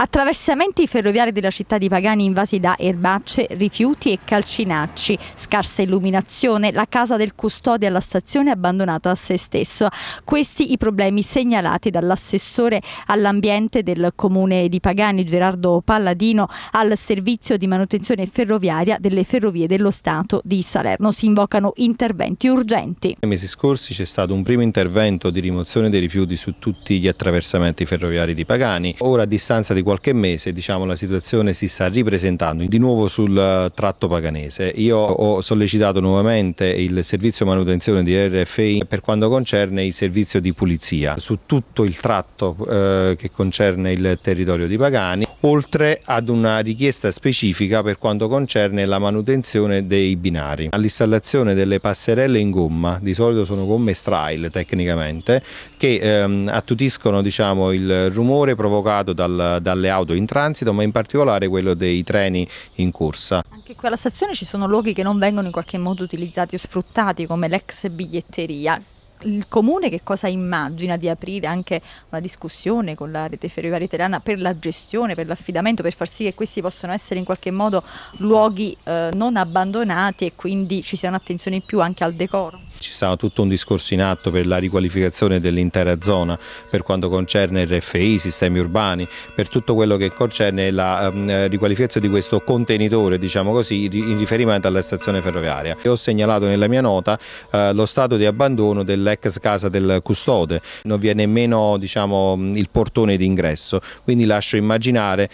Attraversamenti ferroviari della città di Pagani invasi da erbacce, rifiuti e calcinacci, scarsa illuminazione, la casa del custode alla stazione abbandonata a se stesso. Questi i problemi segnalati dall'assessore all'ambiente del comune di Pagani, Gerardo Palladino, al servizio di manutenzione ferroviaria delle ferrovie dello Stato di Salerno. Si invocano interventi urgenti. Nei mesi scorsi c'è stato un primo intervento di rimozione dei rifiuti su tutti gli attraversamenti ferroviari di Pagani. Ora a distanza di qualche mese diciamo, la situazione si sta ripresentando di nuovo sul eh, tratto paganese. Io ho sollecitato nuovamente il servizio manutenzione di RFI per quanto concerne il servizio di pulizia su tutto il tratto eh, che concerne il territorio di Pagani oltre ad una richiesta specifica per quanto concerne la manutenzione dei binari. All'installazione delle passerelle in gomma, di solito sono gomme strail tecnicamente, che ehm, attutiscono diciamo, il rumore provocato dal, dal alle auto in transito, ma in particolare quello dei treni in corsa. Anche qui alla stazione ci sono luoghi che non vengono in qualche modo utilizzati o sfruttati, come l'ex biglietteria il comune che cosa immagina di aprire anche una discussione con la rete ferroviaria italiana per la gestione, per l'affidamento, per far sì che questi possano essere in qualche modo luoghi eh, non abbandonati e quindi ci sia un'attenzione in più anche al decoro? stava tutto un discorso in atto per la riqualificazione dell'intera zona per quanto concerne RFI, sistemi urbani, per tutto quello che concerne la ehm, riqualificazione di questo contenitore, diciamo così, in riferimento alla stazione ferroviaria. E ho segnalato nella mia nota eh, lo stato di abbandono dell'ex casa del custode, non vi è nemmeno diciamo, il portone d'ingresso, quindi lascio immaginare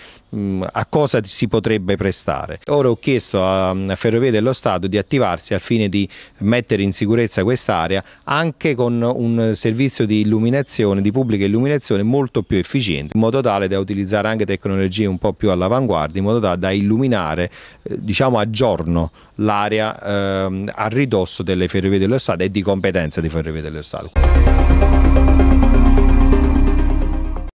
a cosa si potrebbe prestare. Ora ho chiesto a, a Ferrovie dello Stato di attivarsi al fine di mettere in sicurezza questo quest'area anche con un servizio di illuminazione, di pubblica illuminazione molto più efficiente, in modo tale da utilizzare anche tecnologie un po' più all'avanguardia, in modo tale da illuminare eh, diciamo a giorno l'area ehm, a ridosso delle ferrovie dello Stato e di competenza di ferrovie dello Stato.